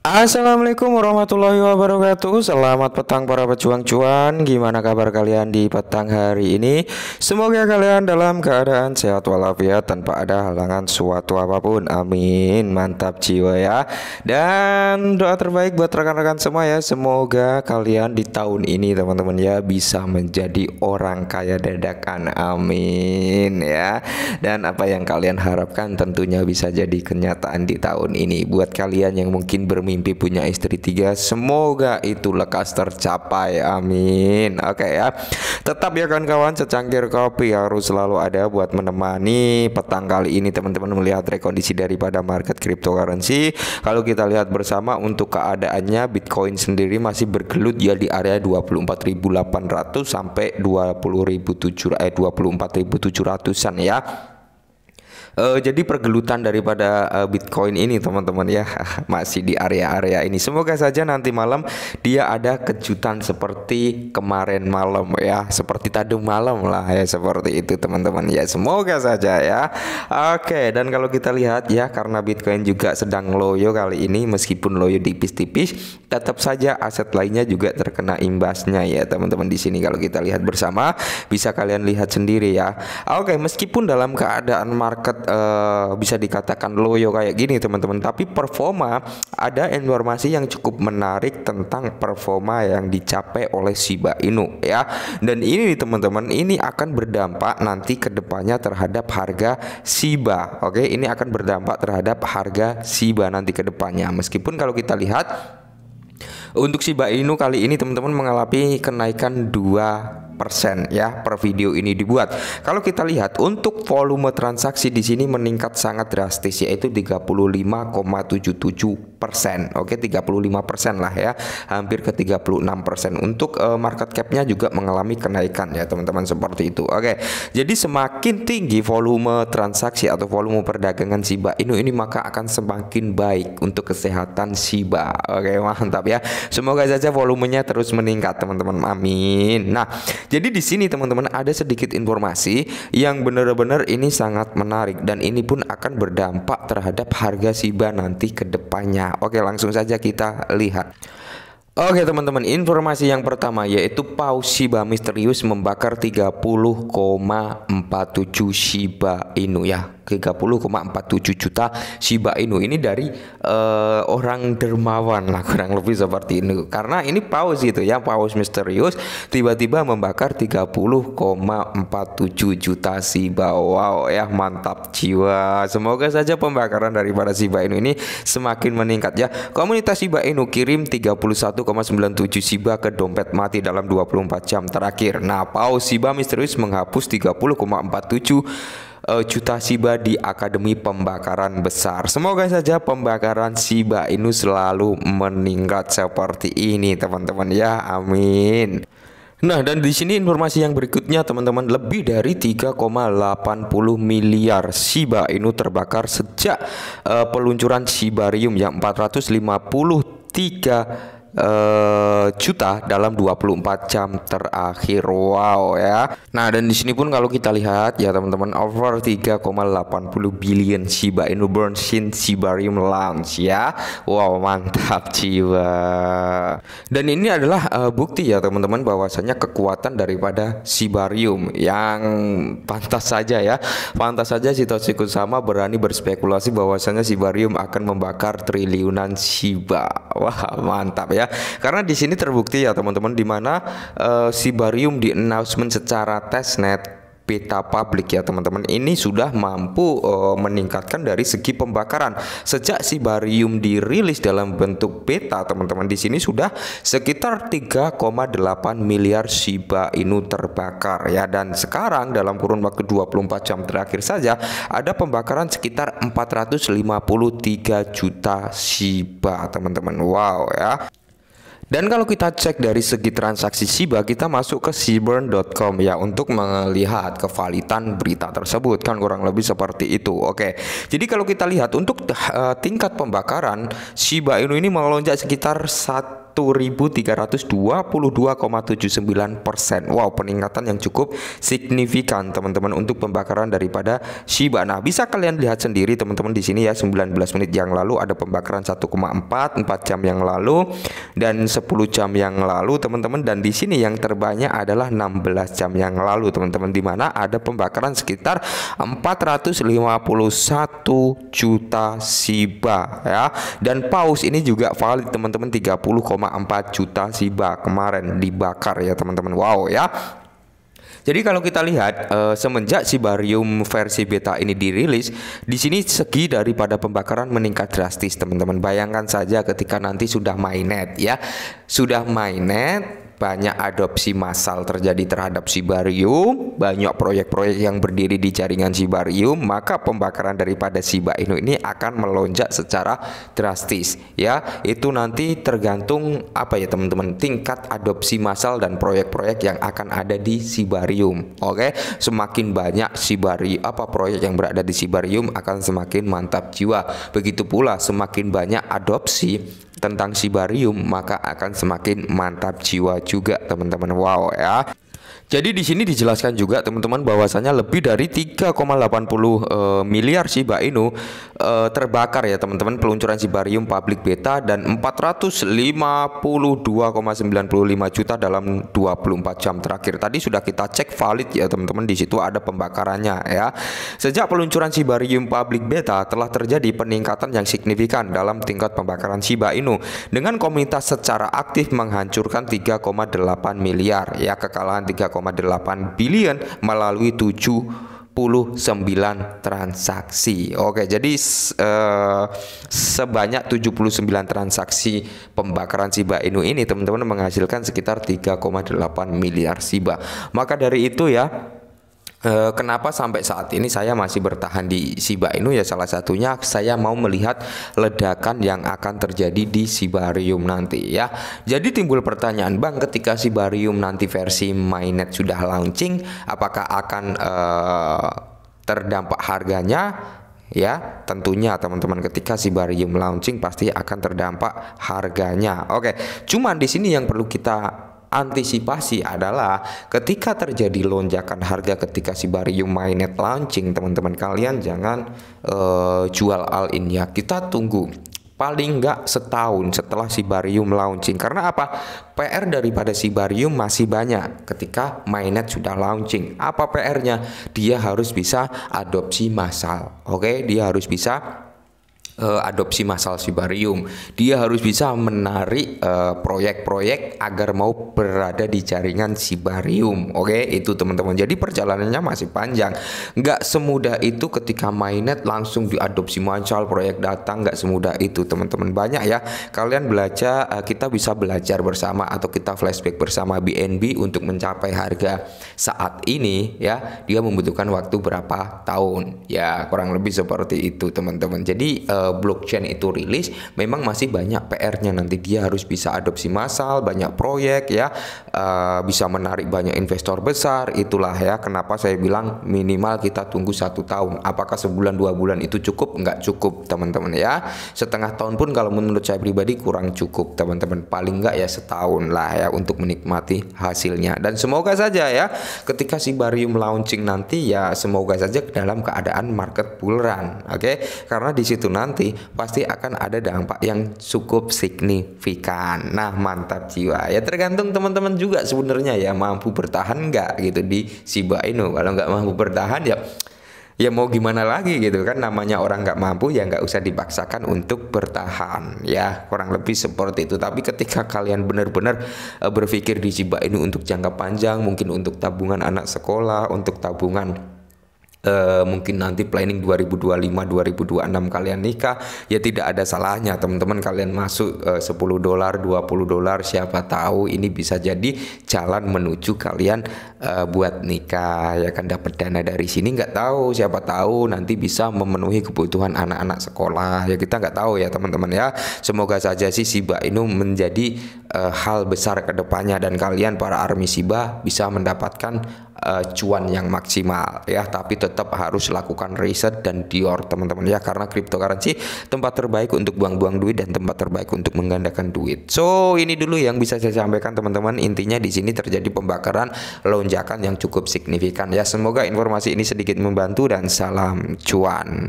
Assalamualaikum warahmatullahi wabarakatuh Selamat petang para pejuang cuan Gimana kabar kalian di petang hari ini Semoga kalian dalam keadaan sehat walafiat Tanpa ada halangan suatu apapun Amin Mantap jiwa ya Dan doa terbaik buat rekan-rekan semua ya Semoga kalian di tahun ini teman-teman ya Bisa menjadi orang kaya dadakan Amin ya Dan apa yang kalian harapkan tentunya bisa jadi kenyataan di tahun ini Buat kalian yang mungkin bermimpi mimpi punya istri tiga semoga itu lekas tercapai amin oke okay, ya tetap ya kawan-kawan secangkir kopi harus selalu ada buat menemani petang kali ini teman-teman melihat rekondisi daripada market cryptocurrency kalau kita lihat bersama untuk keadaannya Bitcoin sendiri masih bergelut ya di area 24.800 sampai 20.700 eh 24.700-an ya uh, jadi pergelutan daripada uh, Bitcoin ini teman-teman ya masih di area-area ini. Semoga saja nanti malam dia ada kejutan seperti kemarin malam ya, seperti tadi malam lah ya seperti itu teman-teman ya. Semoga saja ya. Oke, dan kalau kita lihat ya karena Bitcoin juga sedang loyo kali ini meskipun loyo tipis-tipis, tetap saja aset lainnya juga terkena imbasnya ya teman-teman di sini kalau kita lihat bersama bisa kalian lihat sendiri ya. Oke, meskipun dalam keadaan market uh, bisa dikatakan loyo kayak gini teman-teman tapi performa ada informasi yang cukup menarik tentang performa yang dicapai oleh Shiba Inu ya dan ini teman-teman ini akan berdampak nanti kedepannya terhadap harga Shiba oke ini akan berdampak terhadap harga Shiba nanti kedepannya meskipun kalau kita lihat untuk Shiba Inu kali ini teman-teman mengalami kenaikan dua ya per video ini dibuat. Kalau kita lihat untuk volume transaksi di sini meningkat sangat drastis yaitu 35,77 persen, oke 35 lah ya, hampir ke 36 Untuk uh, market capnya juga mengalami kenaikan ya teman-teman seperti itu. Oke, jadi semakin tinggi volume transaksi atau volume perdagangan Shiba Inu ini maka akan semakin baik untuk kesehatan Shiba. Oke mantap ya. Semoga saja volumenya terus meningkat teman-teman. Amin. Nah jadi di sini teman-teman ada sedikit informasi yang benar-benar ini sangat menarik dan ini pun akan berdampak terhadap harga Shiba nanti ke depannya. Oke, langsung saja kita lihat. Oke teman-teman, informasi yang pertama yaitu paus Shiba misterius membakar 30,47 Shiba Inu ya. 30,47 juta Shiba Inu. Ini dari uh, orang dermawan lah kurang lebih seperti ini. Karena ini paus gitu ya, paus misterius tiba-tiba membakar 30,47 juta Shiba. Wow ya mantap jiwa. Semoga saja pembakaran daripada Shiba Inu ini semakin meningkat ya. Komunitas Shiba Inu kirim 31,97 Shiba ke dompet mati dalam 24 jam terakhir. Nah, paus Shiba misterius menghapus 30,47 uh, e, Cuta Shiba di Akademi Pembakaran Besar. Semoga saja pembakaran Shiba ini selalu meningkat seperti ini, teman-teman ya. Amin. Nah, dan di sini informasi yang berikutnya teman-teman lebih dari 3,80 miliar Shiba Inu terbakar sejak uh, peluncuran Shibarium yang 453 uh, juta dalam 24 jam terakhir. Wow ya. Nah, dan di sini pun kalau kita lihat ya teman-teman over 3,80 billion Shiba Inu burn since Shibarium launch ya. Wow, mantap jiwa. Dan ini adalah uh, bukti ya teman-teman bahwasanya kekuatan daripada Shibarium yang pantas saja ya. Pantas saja Satoshi sama berani berspekulasi bahwasanya Shibarium akan membakar triliunan Shiba. Wah, mantap ya ya. Karena di sini terbukti ya teman-teman di mana uh, barium di announcement secara testnet peta publik ya teman-teman ini sudah mampu uh, meningkatkan dari segi pembakaran sejak si barium dirilis dalam bentuk beta teman-teman di sini sudah sekitar 3,8 miliar Shiba Inu terbakar ya dan sekarang dalam kurun waktu 24 jam terakhir saja ada pembakaran sekitar 453 juta Shiba teman-teman wow ya dan kalau kita cek dari segi transaksi Shiba, kita masuk ke Seaburn.com ya untuk melihat kevalitan berita tersebut kan kurang lebih seperti itu. Oke. Jadi kalau kita lihat untuk eh, tingkat pembakaran Shiba Inu ini melonjak sekitar satu. 1.322,79 persen. Wow, peningkatan yang cukup signifikan teman-teman untuk pembakaran daripada Shiba. Nah, bisa kalian lihat sendiri teman-teman di sini ya 19 menit yang lalu ada pembakaran 1,4, jam yang lalu dan 10 jam yang lalu teman-teman dan di sini yang terbanyak adalah 16 jam yang lalu teman-teman di mana ada pembakaran sekitar 451 juta Shiba ya. Dan paus ini juga valid teman-teman 30, juta SIBA kemarin dibakar ya teman-teman. Wow ya. Jadi kalau kita lihat e, semenjak barium versi beta ini dirilis, di sini segi daripada pembakaran meningkat drastis, teman-teman. Bayangkan saja ketika nanti sudah mainnet ya. Sudah mainnet banyak adopsi massal terjadi terhadap sibarium, banyak proyek-proyek yang berdiri di jaringan sibarium, maka pembakaran daripada siba Inu ini akan melonjak secara drastis ya. Itu nanti tergantung apa ya teman-teman, tingkat adopsi massal dan proyek-proyek yang akan ada di sibarium. Oke, semakin banyak sibari apa proyek yang berada di sibarium akan semakin mantap jiwa. Begitu pula semakin banyak adopsi tentang barium maka akan semakin mantap jiwa juga teman-teman wow ya jadi di sini dijelaskan juga teman-teman bahwasanya lebih dari 3,80 uh, eh, miliar Shiba Inu uh, terbakar ya teman-teman peluncuran Sibarium public beta dan 452,95 juta dalam 24 jam terakhir. Tadi sudah kita cek valid ya teman-teman di situ ada pembakarannya ya. Sejak peluncuran Sibarium public beta telah terjadi peningkatan yang signifikan dalam tingkat pembakaran Shiba Inu dengan komunitas secara aktif menghancurkan 3,8 miliar ya kekalahan 3, 3,8 billion melalui 7 29 transaksi. Oke, jadi se eh, sebanyak 79 transaksi pembakaran Shiba Inu ini teman-teman menghasilkan sekitar 3,8 miliar Shiba. Maka dari itu ya Eh, kenapa sampai saat ini saya masih bertahan di Shiba Inu ya salah satunya saya mau melihat ledakan yang akan terjadi di Sibarium nanti ya. Jadi timbul pertanyaan Bang ketika Sibarium nanti versi mainnet sudah launching apakah akan e, terdampak harganya ya tentunya teman-teman ketika Sibarium launching pasti akan terdampak harganya oke cuman di sini yang perlu kita antisipasi adalah ketika terjadi lonjakan harga ketika si barium mainnet launching teman-teman kalian jangan uh, jual all in ya kita tunggu paling nggak setahun setelah si barium launching. Karena apa? PR daripada si barium masih banyak ketika mainnet sudah launching. Apa PR-nya? Dia harus bisa adopsi massal. Oke, okay? dia harus bisa uh, adopsi massal sibarium. Dia harus bisa menarik proyek eh, proyek-proyek agar mau berada di jaringan sibarium. Oke, itu teman-teman. Jadi perjalanannya masih panjang. Nggak semudah itu ketika mainnet langsung diadopsi massal proyek datang nggak semudah itu teman-teman. Banyak ya. Kalian belajar uh, kita bisa belajar bersama atau kita flashback bersama BNB untuk mencapai harga saat ini ya. Dia membutuhkan waktu berapa tahun. Ya, kurang lebih seperti itu teman-teman. Jadi uh, Eh, blockchain itu rilis memang masih banyak PR-nya nanti dia harus bisa adopsi massal banyak proyek ya uh, bisa menarik banyak investor besar itulah ya kenapa saya bilang minimal kita tunggu satu tahun apakah sebulan dua bulan itu cukup nggak cukup teman-teman ya setengah tahun pun kalau menurut saya pribadi kurang cukup teman-teman paling nggak ya setahun lah ya untuk menikmati hasilnya dan semoga saja ya ketika si barium launching nanti ya semoga saja dalam keadaan market bull run oke okay? karena di situ nanti mati pasti akan ada dampak yang cukup signifikan. Nah, mantap jiwa. Ya tergantung teman-teman juga sebenarnya ya mampu bertahan nggak gitu di Shiba Inu. Kalau nggak mampu bertahan ya ya mau gimana lagi gitu kan namanya orang nggak mampu ya nggak usah dipaksakan untuk bertahan ya kurang lebih seperti itu tapi ketika kalian benar-benar e, berpikir di Shiba ini untuk jangka panjang mungkin untuk tabungan anak sekolah untuk tabungan Eh, mungkin nanti planning 2025 2026 kalian nikah ya tidak ada salahnya teman-teman kalian masuk eh, uh, 10 dolar 20 dolar siapa tahu ini bisa jadi jalan menuju kalian uh, buat nikah ya kan dapat dana dari sini nggak tahu siapa tahu nanti bisa memenuhi kebutuhan anak-anak sekolah ya kita nggak tahu ya teman-teman ya semoga saja sih Siba ini menjadi uh, hal besar kedepannya dan kalian para army Siba bisa mendapatkan uh, cuan yang maksimal ya tapi tetap harus lakukan riset dan dior teman-teman ya karena cryptocurrency tempat terbaik untuk buang-buang duit dan tempat terbaik untuk menggandakan duit so ini dulu yang bisa saya sampaikan teman-teman intinya di sini terjadi pembakaran lonjakan yang cukup signifikan ya semoga informasi ini sedikit membantu dan salam cuan